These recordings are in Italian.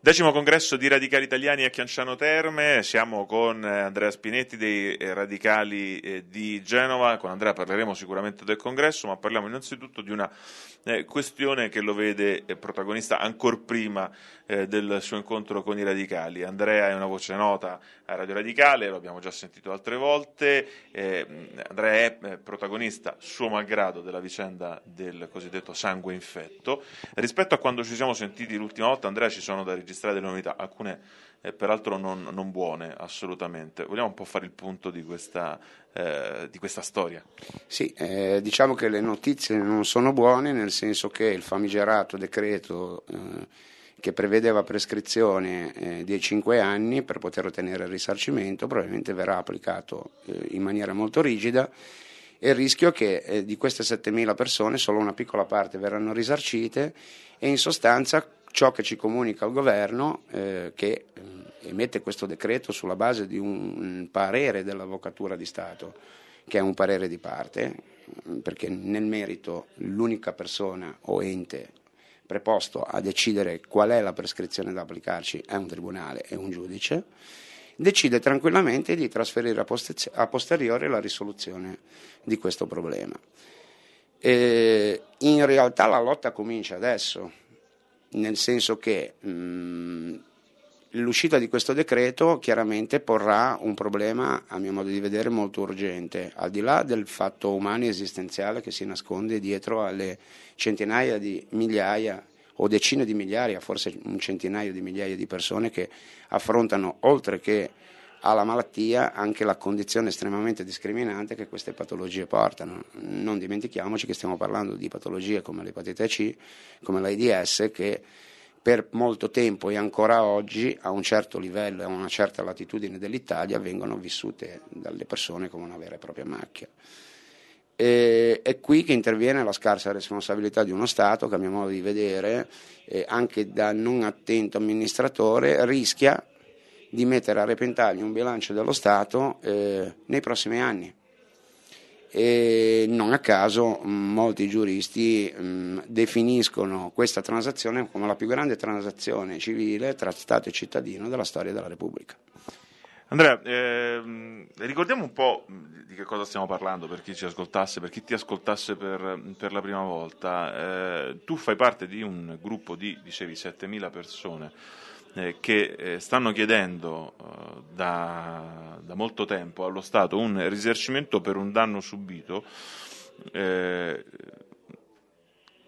Decimo congresso di Radicali Italiani a Chianciano Terme, siamo con eh, Andrea Spinetti dei eh, Radicali eh, di Genova, con Andrea parleremo sicuramente del congresso, ma parliamo innanzitutto di una questione che lo vede protagonista ancora prima del suo incontro con i Radicali. Andrea è una voce nota a Radio Radicale, lo abbiamo già sentito altre volte, Andrea è protagonista, suo malgrado, della vicenda del cosiddetto sangue infetto. Rispetto a quando ci siamo sentiti l'ultima volta, Andrea ci sono da registrare registrare delle novità, alcune eh, peraltro non, non, buone assolutamente. Vogliamo un po' fare il punto di questa, eh, di questa storia? Sì, eh, diciamo che le notizie non sono buone nel senso che il famigerato decreto eh, che prevedeva prescrizione eh, dei 5 anni per poter ottenere il risarcimento probabilmente verrà applicato eh, in maniera molto rigida e il rischio è che eh, di queste 7.000 persone solo una piccola parte verranno risarcite e in sostanza ciò che ci comunica il governo eh, che mm, emette questo decreto sulla base di un parere dell'Avvocatura di Stato, che è un parere di parte, mm, perché nel merito l'unica persona o ente preposto a decidere qual è la prescrizione da applicarci è un tribunale e un giudice, decide tranquillamente di trasferire a, posteriori la risoluzione di questo problema. E in realtà la lotta comincia adesso, nel senso che mh, l'uscita di questo decreto chiaramente porrà un problema, a mio modo di vedere, molto urgente, al di là del fatto umano e esistenziale che si nasconde dietro alle centinaia di migliaia o decine di migliaia, forse un centinaio di migliaia di persone che affrontano, oltre che alla malattia anche la condizione estremamente discriminante che queste patologie portano. Non dimentichiamoci che stiamo parlando di patologie come l'epatite C, come l'AIDS, che per molto tempo e ancora oggi a un certo livello e a una certa latitudine dell'Italia vengono vissute dalle persone come una vera e propria macchia. E, è qui che interviene la scarsa responsabilità di uno Stato che a mio modo di vedere, eh, anche da non attento amministratore, rischia di mettere a repentaglio un bilancio dello Stato eh, nei prossimi anni. E non a caso mm, molti giuristi mh, mm, definiscono questa transazione come la più grande transazione civile tra Stato e cittadino della storia della Repubblica. Andrea, ehm, ricordiamo un po' mm, di che cosa stiamo parlando per chi ci ascoltasse, per chi ti ascoltasse per, per la prima volta. Eh, tu fai parte di un gruppo di, dicevi, 7.000 persone eh, che eh, stanno chiedendo eh, da, da, molto tempo allo Stato un risarcimento per un danno subito eh,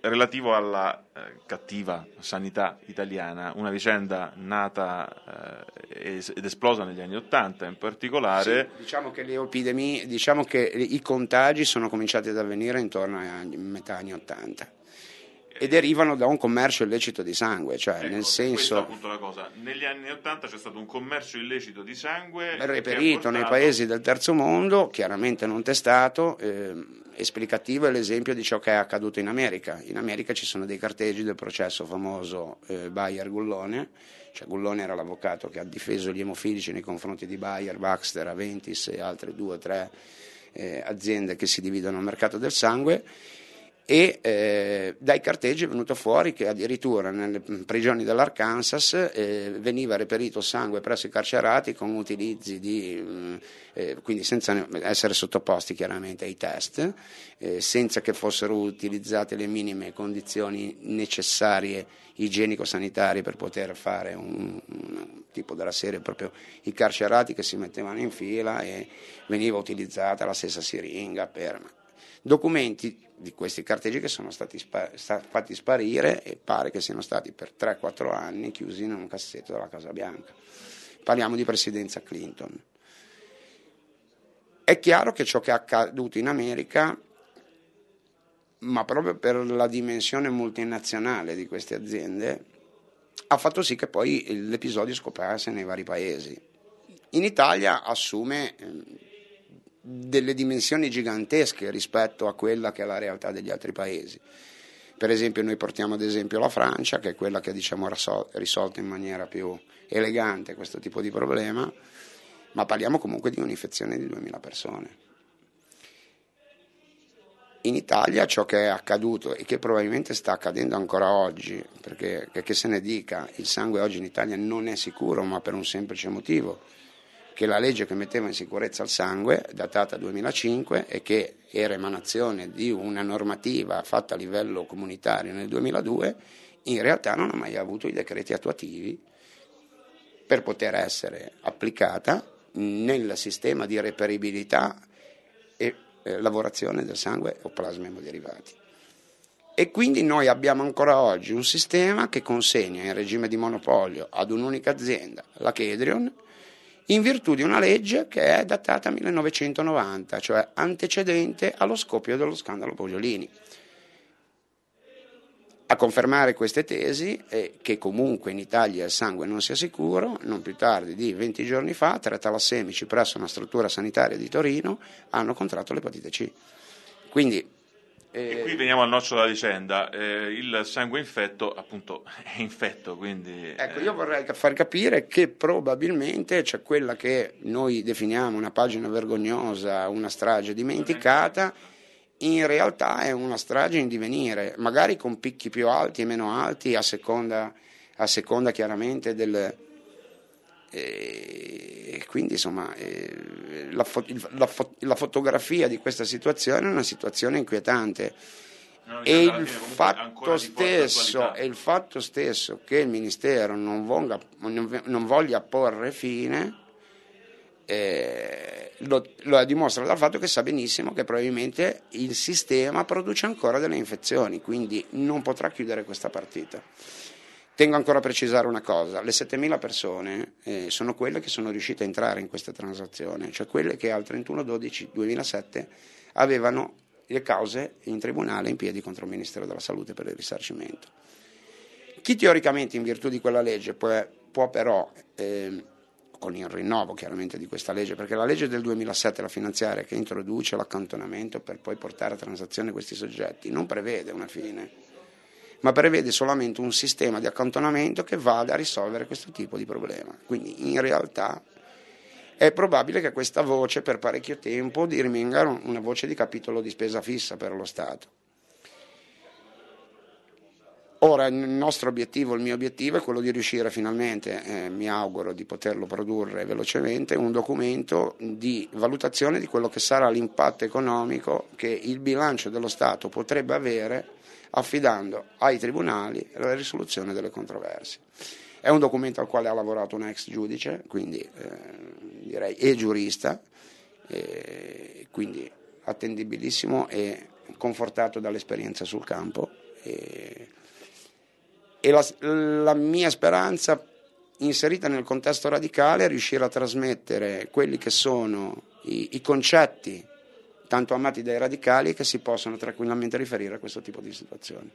relativo alla eh, cattiva sanità italiana, una vicenda nata eh, ed esplosa negli anni Ottanta in particolare. Sì, diciamo, che diciamo che i contagi sono cominciati ad avvenire intorno a metà anni Ottanta e derivano da un commercio illecito di sangue, cioè ecco, nel senso... appunto la cosa. Negli anni Ottanta c'è stato un commercio illecito di sangue... Reperito portato... nei paesi del terzo mondo, chiaramente non testato, eh, esplicativo è l'esempio di ciò che è accaduto in America. In America ci sono dei carteggi del processo famoso eh, Bayer-Gullone, cioè Gullone era l'avvocato che ha difeso gli emofilici nei confronti di Bayer, Baxter, Aventis e altre due o tre eh, aziende che si dividono il mercato del sangue e eh, dai carteggi è venuto fuori che addirittura nelle prigioni dell'Arkansas eh, veniva reperito sangue presso i carcerati con utilizzi di, mm, eh, quindi senza essere sottoposti chiaramente ai test, eh, senza che fossero utilizzate le minime condizioni necessarie igienico-sanitarie per poter fare un, un tipo della serie proprio i carcerati che si mettevano in fila e veniva utilizzata la stessa siringa per documenti di questi carteggi che sono stati spa- fatti sparire e pare che siano stati per 3-4 anni chiusi in un cassetto della Casa Bianca. Parliamo di presidenza Clinton. È chiaro che ciò che è accaduto in America, ma proprio per la dimensione multinazionale di queste aziende, ha fatto sì che poi l'episodio scopasse nei vari paesi. In Italia assume ehm, delle dimensioni gigantesche rispetto a quella che è la realtà degli altri paesi. Per esempio noi portiamo ad esempio la Francia, che è quella che diciamo, ha risolto in maniera più elegante questo tipo di problema, ma parliamo comunque di un'infezione di 2000 persone. In Italia ciò che è accaduto e che probabilmente sta accadendo ancora oggi, perché che se ne dica, il sangue oggi in Italia non è sicuro, ma per un semplice motivo che la legge che metteva in sicurezza il sangue, datata 2005 e che era emanazione di una normativa fatta a livello comunitario nel 2002, in realtà non ha mai avuto i decreti attuativi per poter essere applicata nel sistema di reperibilità e eh, lavorazione del sangue o plasma emoderivati. E quindi noi abbiamo ancora oggi un sistema che consegna in regime di monopolio ad un'unica azienda, la Kedrion, in virtù di una legge che è datata 1990, cioè antecedente allo scoppio dello scandalo Bogliolini. A confermare queste tesi, eh, che comunque in Italia il sangue non sia sicuro, non più tardi di 20 giorni fa, tre talassemici presso una struttura sanitaria di Torino hanno contratto l'epatite C. Quindi e qui veniamo al nocciolo della vicenda, eh, il sangue infetto appunto è infetto, quindi... Ecco, eh. io vorrei far capire che probabilmente c'è quella che noi definiamo una pagina vergognosa, una strage dimenticata, in realtà è una strage in divenire, magari con picchi più alti e meno alti a seconda, a seconda chiaramente del, eh, e quindi insomma eh, la, fo- la, fo- la fotografia di questa situazione è una situazione inquietante. e il fatto, stesso, il fatto stesso che il Ministero non voglia, non voglia porre fine eh, lo, lo, dimostra dal fatto che sa benissimo che probabilmente il sistema produce ancora delle infezioni, quindi non potrà chiudere questa partita. Tengo ancora a precisare una cosa, le 7.000 persone eh, sono quelle che sono riuscite a entrare in questa transazione, cioè quelle che al 31-12-2007 avevano le cause in tribunale in piedi contro il Ministero della Salute per il risarcimento. Chi teoricamente in virtù di quella legge può, può però, eh, con il rinnovo chiaramente di questa legge, perché la legge del 2007, la finanziaria, che introduce l'accantonamento per poi portare a transazione questi soggetti, non prevede una fine ma prevede solamente un sistema di accantonamento che vada a risolvere questo tipo di problema. Quindi in realtà è probabile che questa voce per parecchio tempo rimanga una voce di capitolo di spesa fissa per lo Stato. Ora il nostro obiettivo, il mio obiettivo è quello di riuscire finalmente, eh, mi auguro di poterlo produrre velocemente, un documento di valutazione di quello che sarà l'impatto economico che il bilancio dello Stato potrebbe avere affidando ai tribunali la risoluzione delle controversie. È un documento al quale ha lavorato un ex giudice, quindi eh, direi e giurista, eh, quindi attendibilissimo e confortato dall'esperienza sul campo. Eh, e la, la mia speranza inserita nel contesto radicale è riuscire a trasmettere quelli che sono i, i concetti tanto amati dai radicali che si possono tranquillamente riferire a questo tipo di situazioni.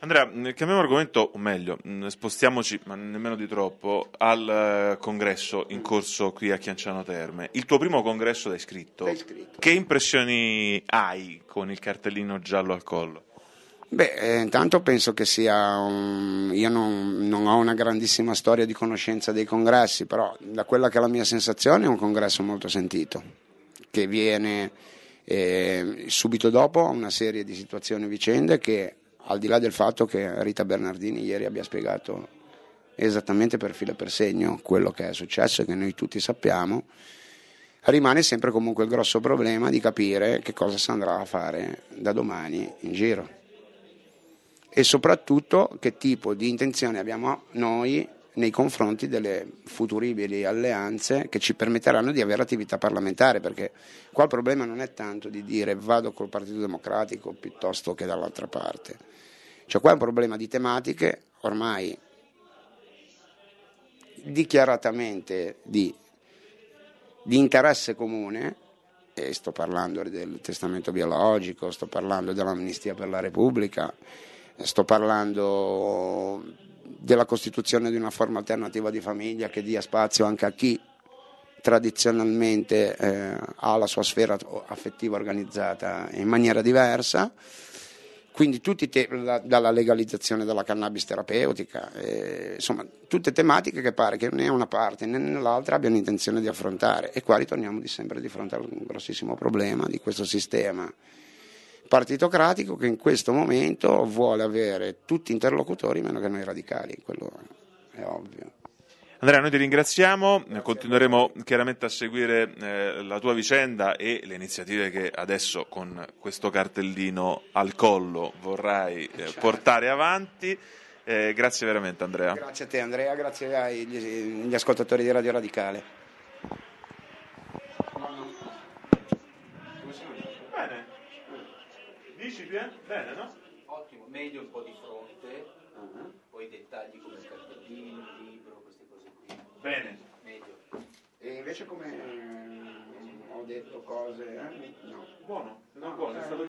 Andrea, mm, cambiamo argomento, o meglio, mm, spostiamoci, ma nemmeno di troppo, al eh, congresso in mm. corso qui a Chianciano Terme. Il tuo primo congresso da iscritto. Da iscritto. Che impressioni hai con il cartellino giallo al collo? Beh, eh, intanto penso che sia. Un... Io non, non, ho una grandissima storia di conoscenza dei congressi, però da quella che è la mia sensazione è un congresso molto sentito, che viene eh, subito dopo una serie di situazioni e vicende che, al di là del fatto che Rita Bernardini ieri abbia spiegato esattamente per filo e per segno quello che è successo e che noi tutti sappiamo, rimane sempre comunque il grosso problema di capire che cosa si andrà a fare da domani in giro e soprattutto che tipo di intenzione abbiamo noi nei confronti delle futuribili alleanze che ci permetteranno di avere attività parlamentare, perché qua il problema non è tanto di dire vado col Partito Democratico piuttosto che dall'altra parte, cioè qua è un problema di tematiche ormai dichiaratamente di, di interesse comune, e sto parlando del testamento biologico, sto parlando dell'amnistia per la Repubblica, sto parlando della costituzione di una forma alternativa di famiglia che dia spazio anche a chi tradizionalmente eh, ha la sua sfera affettiva organizzata in maniera diversa. Quindi tutti te- la, dalla legalizzazione della cannabis terapeutica, eh, insomma, tutte tematiche che pare che né una parte né l'altra abbiano intenzione di affrontare. E qua ritorniamo di sempre di fronte al grossissimo problema di questo sistema partitocratico che in questo momento vuole avere tutti interlocutori meno che noi radicali, quello è ovvio. Andrea, noi ti ringraziamo, continueremo chiaramente a seguire eh, la tua vicenda e le iniziative che adesso con questo cartellino al collo vorrai eh, certo. portare avanti. Eh, grazie veramente Andrea. Grazie a te Andrea, grazie agli, agli ascoltatori di Radio Radicale. dici eh? bene? no? Ottimo, meglio un po' di fronte, uh-huh. poi dettagli come il cartellino, il libro, queste cose qui. Bene. Meglio. E invece come eh, ho detto cose... Eh? No. Buono, no, buono, eh,